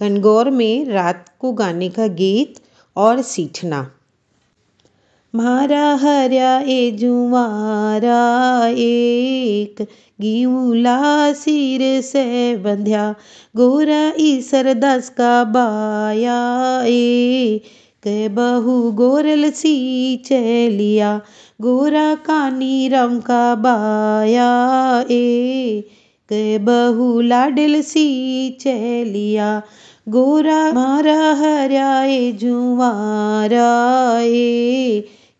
गणगौर में रात को गाने का गीत और सीठना मारा हरा ए जुआरा एक गीला सिर से बंध्या गोरा सर दस का बाया ए के बहु गोरल सी चलिया गोरा कानी रम का बाया ए बहु लाडल सी चलिया गोरा मारा हराए जुआराए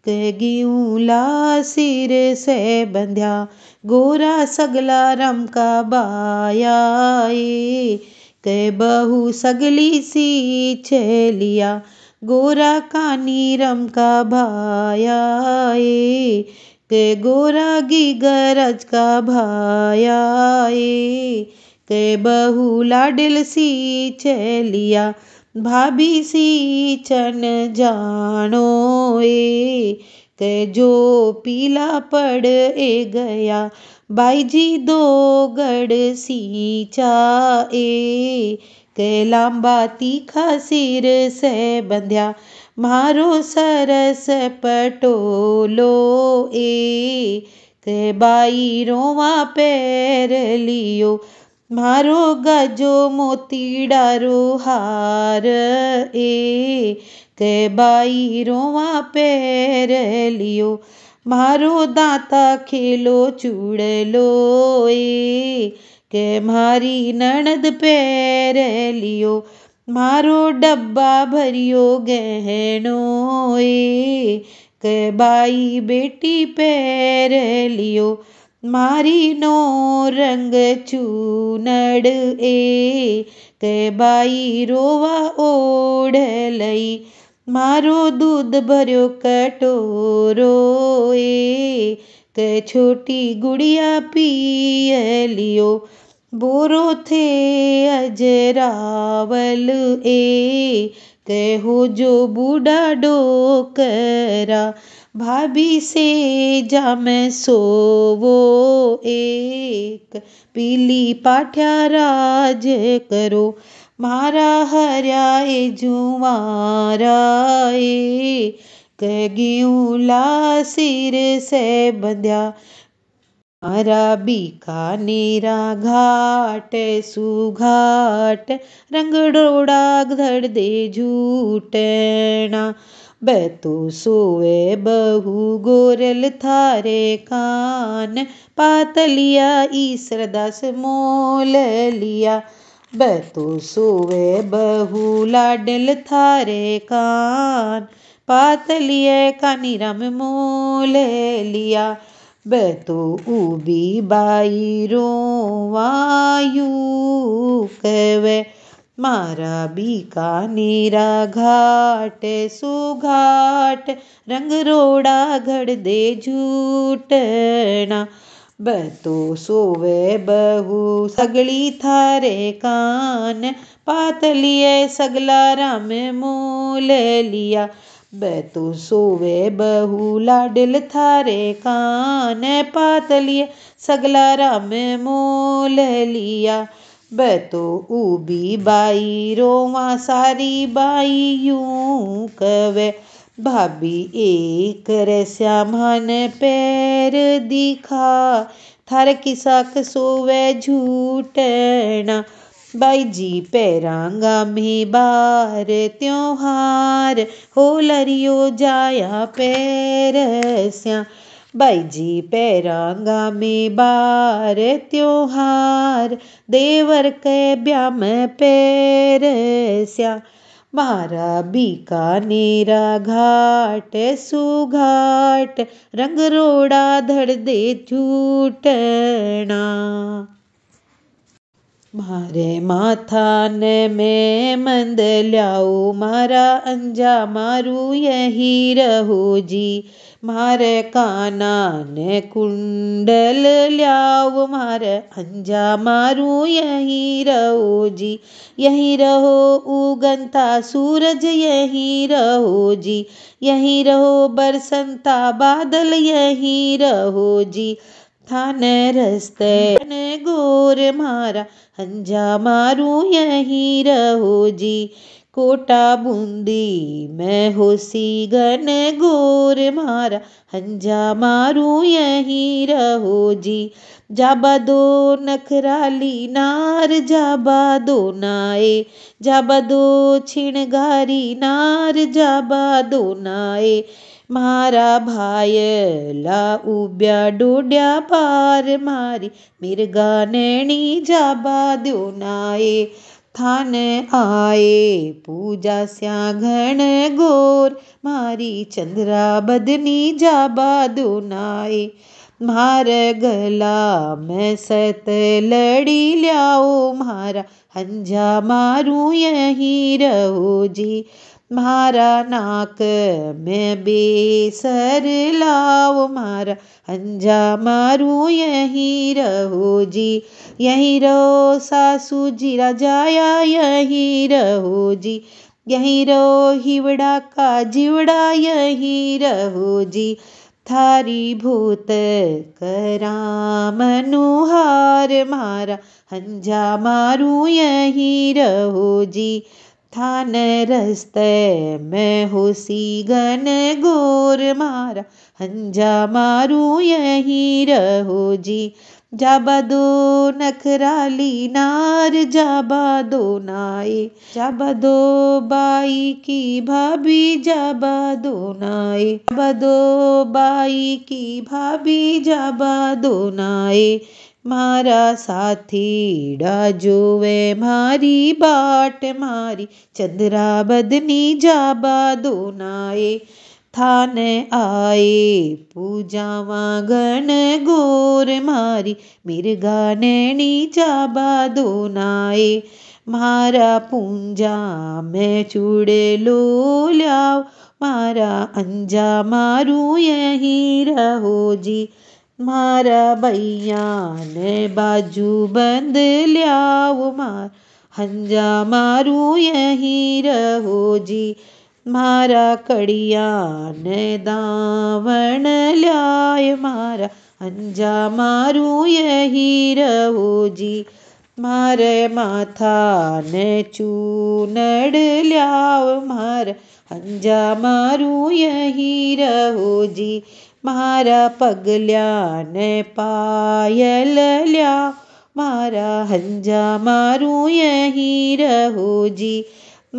कगियूं ला सिर से बंध्या गोरा सगला रम का बायाए क बहु सगली सी चलिया गोरा कानी रम का भाया के गोरागी गरज का भाया के बहु लाडिल सी चलिया भाभी सी चन जानो ए के जो पीला पड़ ए गया बाई जी दो गढ़ सी चाए के लांबा तीखा सिर से बंध्या મારો સરસ પટોલો એક બાઈ રોવા પેર લિયો મારો ગજો મોતીડારો હાર એક બાઈ રોવા પેર લિયો મારો દાતા ખેલો ચૂડલો એ કે મારી નણદ પેર લિયો मारो डब्बा भरियो गहनो ए क बाई बेटी पैर लियो मारी नो रंग चूनड़ ए क बाई रोवा ओढ़ लई मारो दूध भरियो कटोरो ए क छोटी गुड़िया पी लियो बोरो थे अजरावल ए कहो जो बूढ़ा डोकरा भाभी से जा मैं सोवो एक पीली पाठ्या राज करो मारा हरा ए जुमारा ए कगियूला सिर से बंध्या अराबिका का घाट सुघाट रंग डोड़ाग धड़ दे झूटना बैतो सोए बहु गोरल थारे कान पातलिया ईसरदास मोल लिया बैतो सोए बहु लाडल थारे कान पातलिए कानी रम मोल लिया बतो उबी बाई वायु कव मारा बीकानेरा घाट सुघाट रंगरोड़ा घड़ दे झूठना बतो सोवे बहु सगली थारे कान पातलिए सगला राम मोल लिया બેતું સોવે બહુ લાડલ થારે કાને પાતલિયા સગલા રામે મોલ લિયા બેતો ઊભી બાઈ રોવા સારી બાઈ यूं કવે ભાભી એક રે શ્યામાને पैर दिखा थारे किसाक सोवे झूठना बाई जी पैरांगा में बार त्योहार हो लरियो जाया पैरस्या बाई जी पैरांगा में बार त्योहार देवर के ब्याम पैरस्या मारा बीकानेरा घाट सुघाट रंग रोड़ा धड़ दे झूठना મારે માથાને મેં મંદ લ્યાવું મારા અંજા મારું યહી રહુજી મારે કાનાને કુંડલ લ્યાવું મારે અંજા મારું યહી રહુજી યહી રહો ઉગનતા સૂરજ યહી રહુજી યહી રહો બરસનતા બાદલ યહી રહુજી थाने रस्ते ने गोर मारा हंजा मारू यही रहो जी कोटा बूंदी मैं हो सी गोर मारा हंजा मारू यही रहो जी जाबा दो नखराली नार जाबा दो नाए जाबा दो छिणगारी नार जाबा दो नाए मारा भाई ला उब्या डूड्या पार मारी मिर्गा नैनी जाबा दो नाए थान आए पूजा श्या घन गोर मारी चंद्रा बदनी जाबा दो नाए मार गला मैं सत लड़ी लियाओ मारा हंजा मारू यही रहो जी मारा नाक मैं बेसर लाओ मारा हंजा मारू यहीं रहो जी यहीं रहो सासू जी राजाया यहीं रहो जी यहीं रहो हिवड़ा का जिवड़ा यहीं रहो जी थारी भूत करा मनुहार मारा हंजा मारू यहीं रहो जी स्थान रस्ते मैं होसी गन गोर मारा हंजा मारू यही रहो जी जाबा दो नखराली नार जाबा दो नाए जाबा दो बाई की भाभी जाबा दो नाए जाबा दो बाई की भाभी जाबा दो नाए मारा साथी डा जो वे मारी बाट मारी चंद्रा बदनी जाबा दोनाए थान आए पूजा गण गोर मारी मिर्गा नैनी जाबा दोनाए मारा पूंजा मैं चूड़े लो ल्याओ मारा अंजा मारू यही रहो जी મારા બૈયાને બાજુ બંધ લ્યાવ માર હંજા મારું અહીં રહોજી મારા કડિયાને દાવણ લ્યાય મારા હંજા મારું અહીં રહોજી મારે માથાને ચૂનડ લ્યાવ મારા હંજા મારું અહીં રહોજી મારા પગલાને પાયલ લ્યા મારા હંજા મારું અહીં રહોજી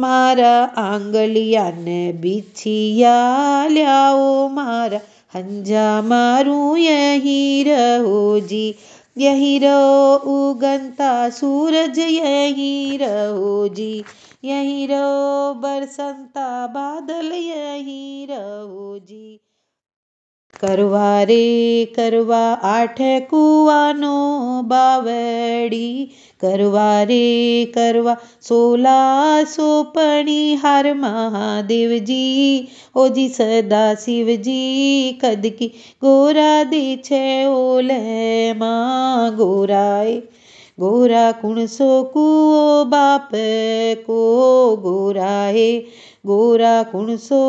મારા આંગલિયાને બીછિયા લ્યાઓ મારા हंजा मारूं यही रहो जी यही रहो उगनता सूरज यही रहो जी यही रहो बरसंता बादल यही रहो जी કરવા રે કરવા આઠે કુવાનો બાવડી કરવા રે કરવા સોલા સોપણી હાર મહાદેવજી ઓજી સદા શિવજી કદકી ગોરા દે છે ઓલે માં ગોરાય ગોરા કુણસો કુઓ બાપ કો ગોરાએ गोरा सो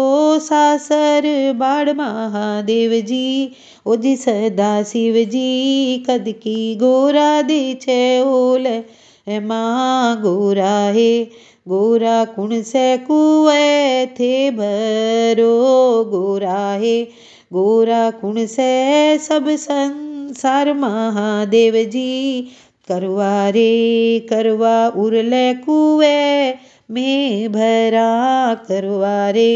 सासर बाड़ महादेव जी ओ जी सदा शिव जी कद की गोरा दे ओल माँ गोरा हे गोरा कुण से कुए थे भरो गोरा हे गोरा कुण से सब संसार महादेव जी करवा रे करवा उरले कुए में भरा करुआ रे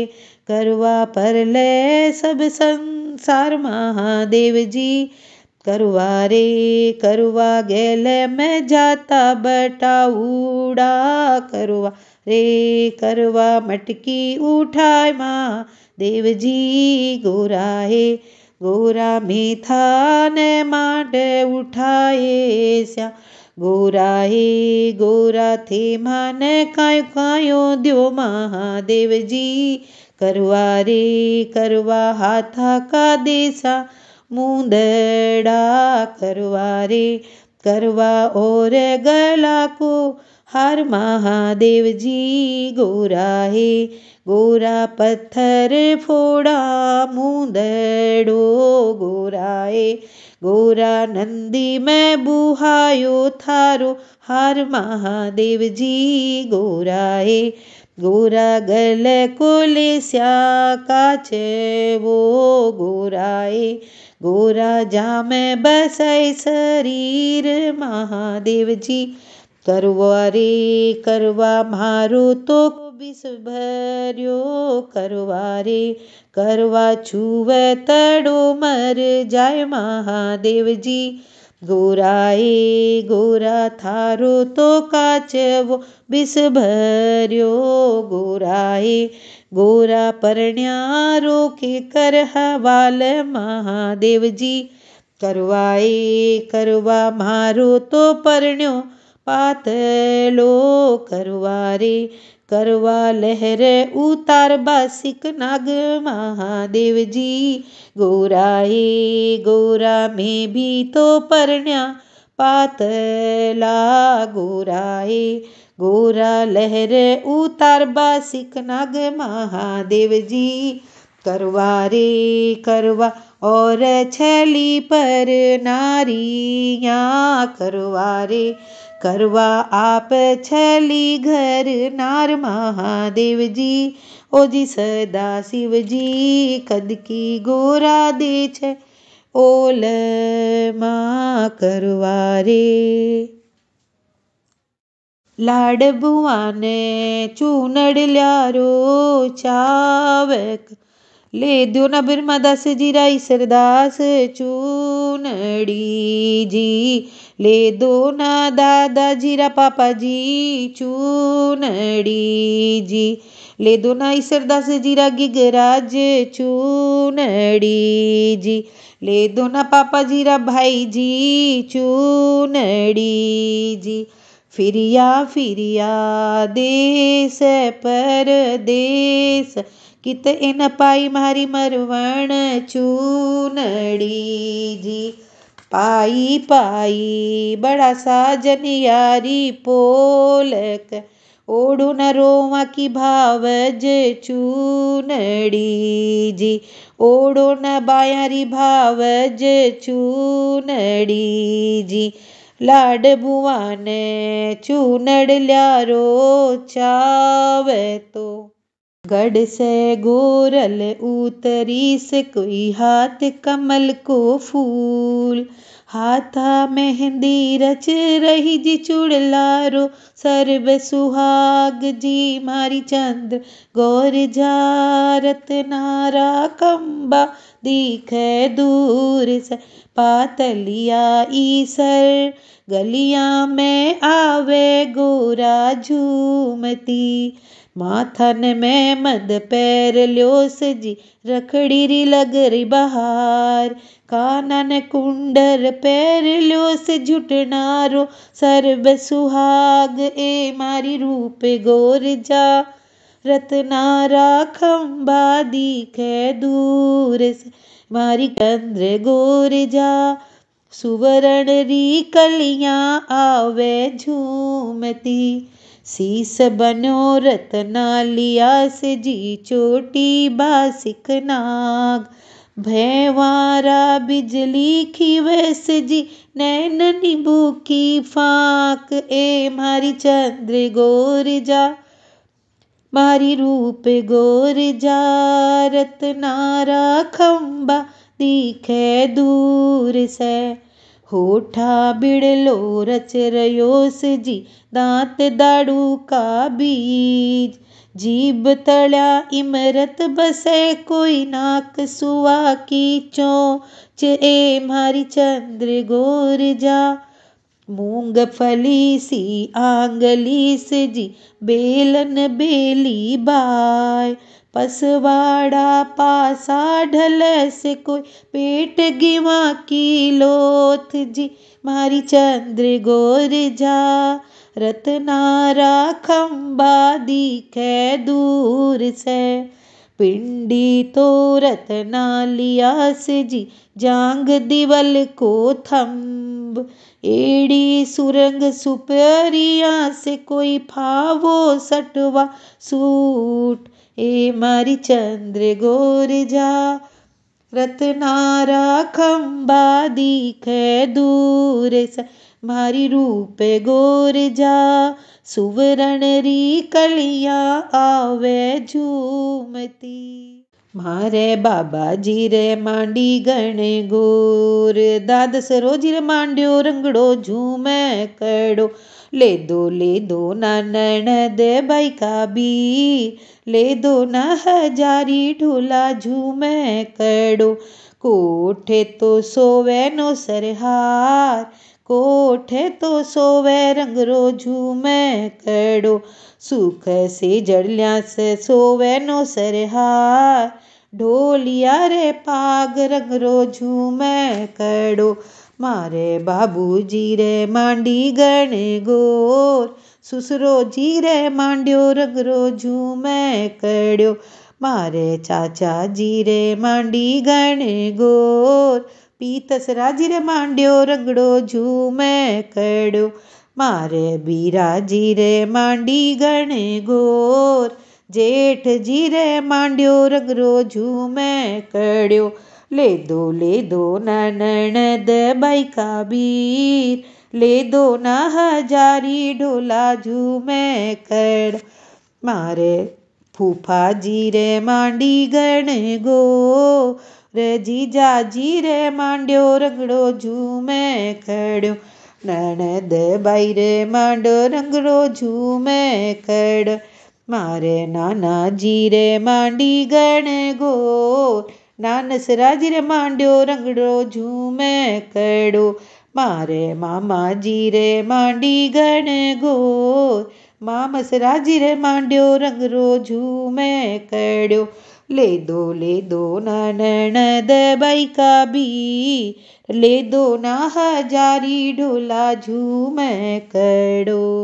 करवा पर ले सब संसार महादेव जी करुआ रे करवा गेले मैं जाता बटा उड़ा करवा रे करवा मटकी उठाए माँ देव जी गोरा हे गोरा मेथा ने माँ उठाए श्या गोरा ही गोरा थे मन काय कायो दियो महादेव जी करवा रे करवा हाथा का देसा मुंदड़ा करवा रे करवा और गला को हर महादेव जी गोरा हे गोरा पत्थर फोड़ा मुंदड़ो गोरा है ગોરા નંદી મેં બુહાયો થારો હાર મહાદેવજી ગોરાએ ગોરા ગલે કોલે શ્યા કાચે વો ગોરાએ ગોરા જામે બસાય શરીર મહાદેવજી કરવા રે કરવા મારું તો बिस भरियो करवारे करवा छुव तड़ो मर जाय महादेव जी गोराए गोरा थारो तो काच वो बिस भरियो गोराए गोरा परण्यारो के कर हवाल महादेव जी करवाए करवा मारो तो परण्यो पातलो करवारे करवा लहर उतार बासिक नाग महादेव जी गोरा हे गोरा में भी तो परण्या पातला गोरा हे गोरा लहर उतार बासिक नाग महादेव जी करवा रे करवा और छली पर नारिया करवा रे કરવા આપ છલી ઘર નાર મહાદેવજી ઓજી સદા શિવજી કદકી ગોરા દે છે ઓલ માં કરવા રે લાડ ભુવાને ચૂનડ લ્યારો ચાવક ले दो न बिरमा दास राई सरदास चूनड़ी जी ले दो न दादा जीरा पापा जी चूनड़ी जी ले दो ना ईसरदास जीरा गिगराज चूनड़ी जी ले दो ना पापा जीरा भाई जी चूनड़ी जी फिरिया फिरिया देस पर देश कित पाई मारी મારી चूनड़ी जी पाई पाई बड़ा साजन यारी पोलक ओढ़ू न रोवा की भावज चूनड़ी जी ओढ़ो न बायारी भावज चूनड़ी जी लाड बुआ ने चूनड़ ल्यारो चाव तो गढ़ से गोरल उतरी से कोई हाथ कमल को फूल हाथा मेहंदी रच रही जी चुड़लारो सर्व सुहाग जी मारी चंद्र गौर जारत नारा कम्बा दिख दूर से पातलिया ईसर गलिया में आवे गोरा झूमती माथन में मद पैर ल्योस जी रखड़ी री लग री बहार कानन कुंडर पैर ल्योस झुटनारो सर्व सुहाग ए मारी रूप गोर जा रतनारा खंबा दिखे दूर से मारी कंद्र गोर जा सुवरण री कलियां आवे झूमती शीस रतना लिया से जी चोटी बासिक नाग भैवारा बिजली खी वैस जी नैन निबू की फाक ए मारी चंद्र गोर जा मारी रूप गोर जा रतनारा खंबा दिखे दूर से होठा बिड़लो रच रोस जी दांत दाड़ू का बीज जीभ तड़ा इमरत बसे कोई नाक सुवा की चो चे मारी चंद्र गोर जा मूंगफली सी आंगली से जी बेलन बेली बाय पसवाड़ा पासा ढल से कोई पेट गिवा की लोथ जी मारी चंद्र गोर जा रतनारा दी खै दूर से पिंडी तो रतनालिया से जी जांग दिवल को थम्ब एड़ी सुरंग सुपरिया से कोई फावो सटवा सूट ए मारी चंद्र गोर जा रतनारा खंबा दिखे दूर स मारी रूप गोर जा सुवर्ण री कलिया आवे झूमती मारे बाबा जी रे मांडी गणे गोर दादस रोजी रे मांडियो रंगड़ो झूमे कड़ो ले दो ले दो ना नैणद बाई का बी ले दो ना हजारी ढोला झूमे कड़ो कोठे तो सोवे नो सरहार कोठे तो सोवे रंग रोजू मैं कड़ो सुख से जड़िया से सोवे नो सरहार ढोलिया रे पाग रंग रोजू मैं कड़ो मारे जी रे मांडी गण गोर सुसरो जी रे मांडियो रंग रोजू मैं कड़ो मारे चाचा जी रे मांडी गण गोर पीतस राजी रे मांड्यो रगड़ो झूमे कड़ो मारे बीरा जी रे मांडी गण गोर जेठ जी रे मांड्यो रगड़ो झूमे कड़ो ले दो ले दो ननन द बाई का बीर ले दो न हजारी ढोला झूमे कड़ मारे फूफा जी रे मांडी गण गो रे जीजा जी रे मांडियो रंगड़ो झूमे खड़ो નણદ બાઈ રે માંડો રંગડો ઝૂમે ખડ મારે નાનાજી રે માંડી ગણે ગો નાનસરાજી રે માંડ્યો રંગડો ઝૂમે ખડો મારે મામાજી રે માંડી ગણે ગો મામસરાજી રે માંડ્યો રંગરો ઝૂમે ખડ્યો ಲೇದೋ ಲೇದೋ ನನಣದ ಬೈಕಾ ಬಿ ಲೇದೋ ನಾ ಹಜಾರಿ ಡೋಲಾ ಝೂಮ ಕಡೋ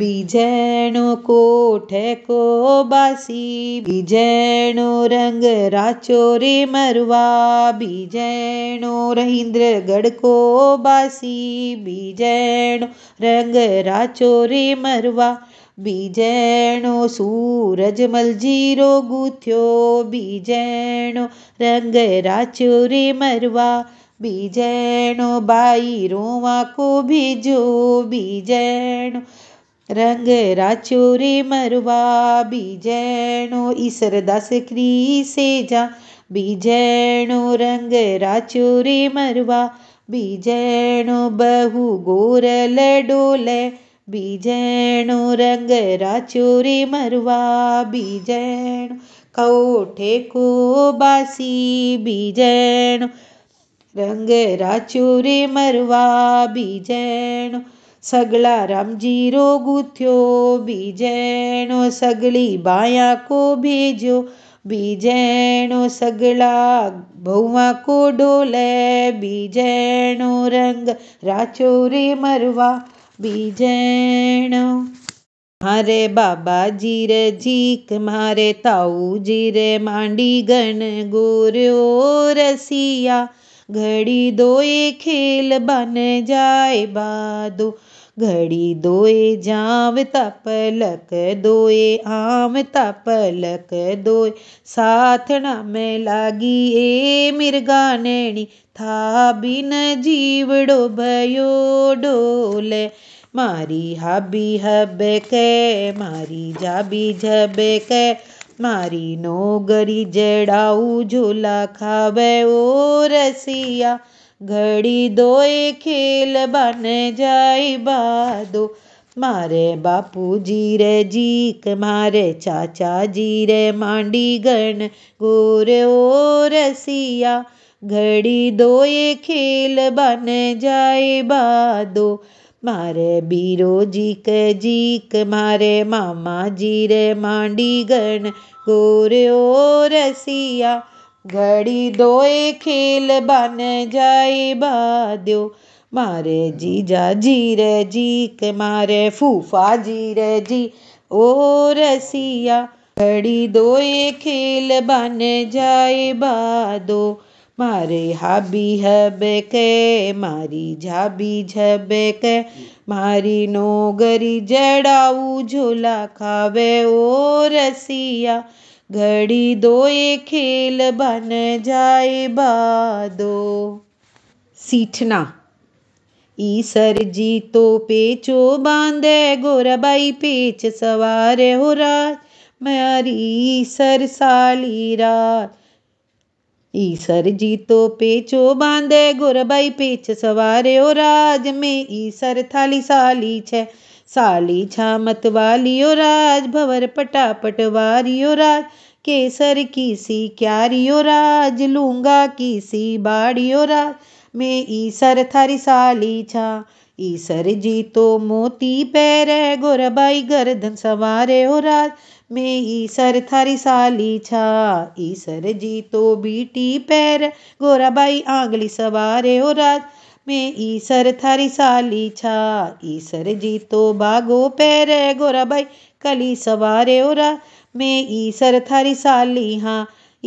બીજેણો કોઠેકો બાસી બીજેણો રંગ રાચો રે મરવા બીજેણો રહિન્દ્ર ગડકો બાસી બીજેણો રંગ રાચો રે મરવા બીજેણો સૂરજમલ જીરો ગૂંથ્યો બીજેણો રંગ રાચ્યો રે મરવા બીજેણો બાઈ રોવા કોભીજો બીજેણો રંગ રાચ્યો રે મરવા બીજેણો ઈસરદાસ ક્રી સેજા બીજેણો રંગ રાચ્યો રે મરવા બીજેણો બહુ ગોરલ ડોલે बीजेणु रंग राचूरी मरवा बीजेणु कौठे को बासी बीजेणु रंग राचूरी मरवा बीजेणु सगला राम जीरो गुथ्यो बीजेणु सगली बाया को भेजो बीजेणु सगला भौवा को डोले बीजेणु रंग राचूरी मरवा विजैण हरे बाबा जीर जीक मारे ताऊ जीरे मांडी गण गोरियो रसिया घड़ी दो खेल बन जाए बादो घड़ी दोए जांव तपलक दोए आम तपलक दोए साथ न में लागी ए मिर्गा नैणी था बिन जीवड़ो भयो डोले मारी हाबी के मारी जाबी के मारी नोगरी जड़ाऊ झोला खावे ओ रसिया घड़ी दो खेल बन जाई बादो मारे बापू जी रे जीक मारे चाचा जी रे मांडी गण गोर ओ रसिया घड़ी दो खेल बन जाए बादो मारे बीरो जीक जीक मारे मामा जी रे मांडी गण गोर ओ रसिया घड़ी दो खेल बन जाए बाद्यो मारे जीजा जी के मारे फूफा रे जी ओ रसिया घड़ी धोए खेल बन जाए बादो मारे हाबी हब के मारी झाबी के मारी नोगरी जड़ाऊ झोला खावे ओ रसिया घड़ी दो ये खेल बन जाएबा दो सीठना ईसर जी तो पेचो बांधे गोराबाई पेच सवार हो राज मारी सर साली रात ईसर जी तो पेचो बांधे गोराबाई पेच सवार हो राज में ईसर थाली साली छे साली छामत वालियो राज भवर पटापट वारियो राज केसर की सी क्यारियो राज लूंगा की सी बाड़ियो राज मैं ईसर थारी साली छा ईसर जी तो मोती पैर गोरबाई गर्दन सवारे हो राज मैं ईसर थारी साली छा ईसर जी तो बीटी पैर गोराबाई आंगली सवारे हो राज में ईसर थारी साली छा ईसर जी तो बागो पैर गोरा भाई कली सवारे ओरा में ईसर थारी साली हाँ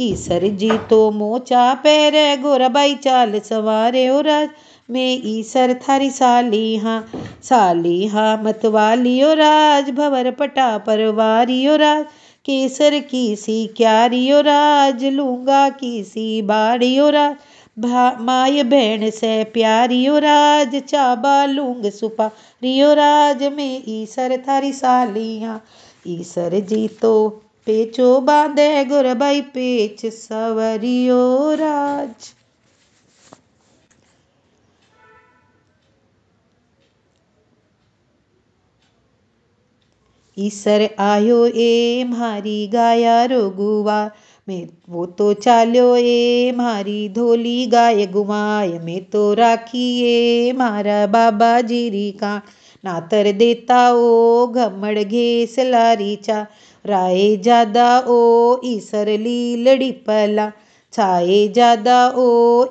ईसर जी तो मोचा पैर गोरा भाई चाल सवारे ओरा में ईसर थारी साली हाँ साली हाँ मतवाली ओ राज भवर पटा परवारी ओ राज केसर की सी क्यारी ओ राज लूंगा की सी बाड़ी ओ राज माय बहन से प्यारियो राज चाबा लूंग रियो राज में ईसर थारी सालियाँ ईसर जी तो पेचो बांधे गुर भाई पेच सवरियो राज ईसर आयो ए मारी गाया रोगुवा મેં વો તો ચાલ્યો એ મારી ધોલી ગાય ગુમાય મેં તો રાખી એ મારા બાબાજીરી કાણ નાતર દેતા ઓ ઘમડ ઘેસ લારી ચા રાએ જાદા ઓ ઈસર લીલડી પલા છાએ જાદા ઓ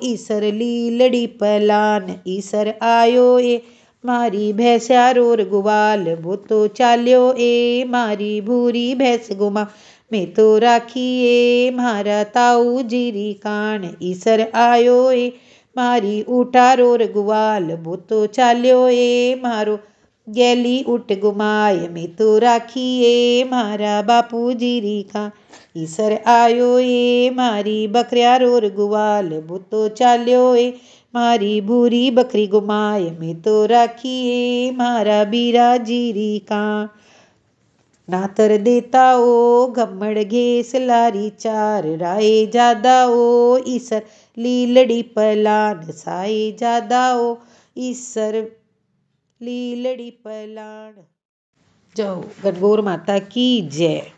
ઈસર લીલડી પલાન ઈસર આયો એ મારી ભેંસ્યા રોર ગુવાલ ભૂતો ચાલ્યો એ મારી ભૂરી ભેંસ ગુમા મેં તો રાખીએ મારા તાઉજીરી કાણ ઈસર આવ્યો એ મારી ઉઠારો રઘુવાલ બોતો ચાલ્યો એ મારો ગેલી ઉઠ ગુમાય મેં તો રાખીએ મારા બાપુજીરી કાણ ઈસર આવ્યો એ મારી બકર્યારો રઘુવાલ બોતો ચાલ્યો એ મારી ભૂરી બકરી ગુમાય મેં તો રાખીએ મારા બીરાજીરી કાણ नातर देता ओ घमड़ घेस लारी चार राए जादा ओ ईसर लीलड़ी पलान साए जादा ओ ईसर लीलड़ी पलान जाओ गणगौर माता की जय